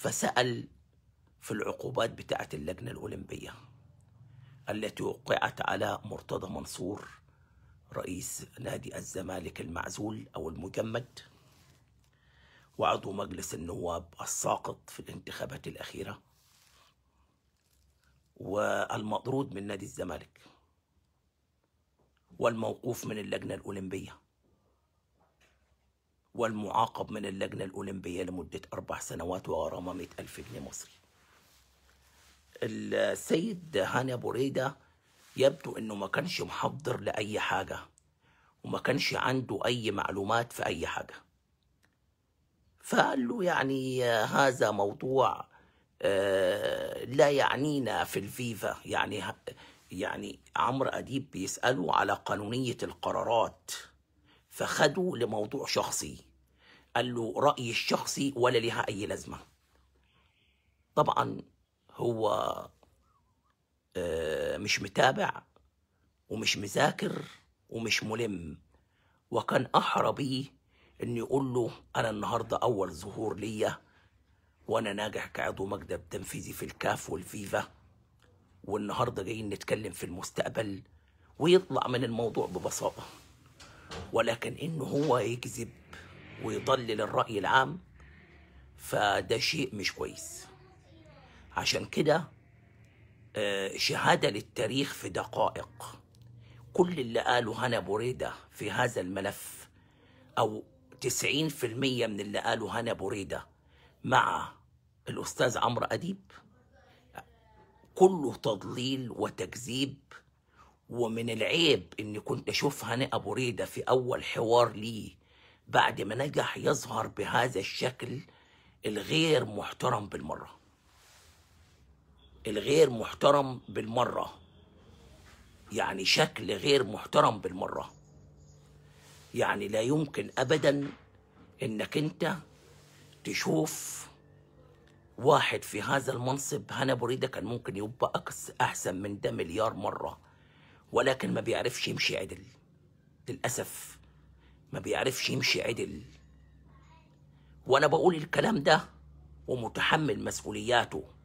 فسأل في العقوبات بتاعة اللجنة الأولمبية التي وقعت على مرتضى منصور رئيس نادي الزمالك المعزول أو المجمد وعضو مجلس النواب الساقط في الانتخابات الأخيرة والمطرود من نادي الزمالك والموقوف من اللجنة الأولمبية والمعاقب من اللجنة الأولمبية لمدة أربع سنوات وغرامة 100 ألف جنيه مصري السيد هاني أبو ريدة يبدو أنه ما كانش محضر لأي حاجة وما كانش عنده أي معلومات في أي حاجة فقال له يعني هذا موضوع آه، لا يعنينا في الفيفا يعني يعني عمرو أديب بيسأله على قانونية القرارات فخدوا لموضوع شخصي قال له رأيي الشخصي ولا لها أي لازمة طبعا هو آه، مش متابع ومش مذاكر ومش ملم وكان أحرى بيه إن يقول له أنا النهاردة أول ظهور ليا وأنا ناجح كعضو مجلس تنفيذي في الكاف والفيفا والنهاردة جايين نتكلم في المستقبل ويطلع من الموضوع ببساطة ولكن إنه هو يكذب ويضلل الرأي العام فده شيء مش كويس عشان كده آه، شهادة للتاريخ في دقائق كل اللي قاله هنا بوريدة في هذا الملف أو 90% من اللي قاله هنا بوريدة مع الأستاذ عمرو أديب كله تضليل وتكذيب ومن العيب إني كنت أشوف هنا أبو ريدة في أول حوار ليه بعد ما نجح يظهر بهذا الشكل الغير محترم بالمرة الغير محترم بالمرة يعني شكل غير محترم بالمرة يعني لا يمكن أبدا إنك أنت تشوف واحد في هذا المنصب هنا بريدة كان ممكن يبقى أحسن من ده مليار مرة ولكن ما بيعرفش يمشي عدل للأسف ما بيعرفش يمشي عدل وأنا بقول الكلام ده ومتحمل مسؤولياته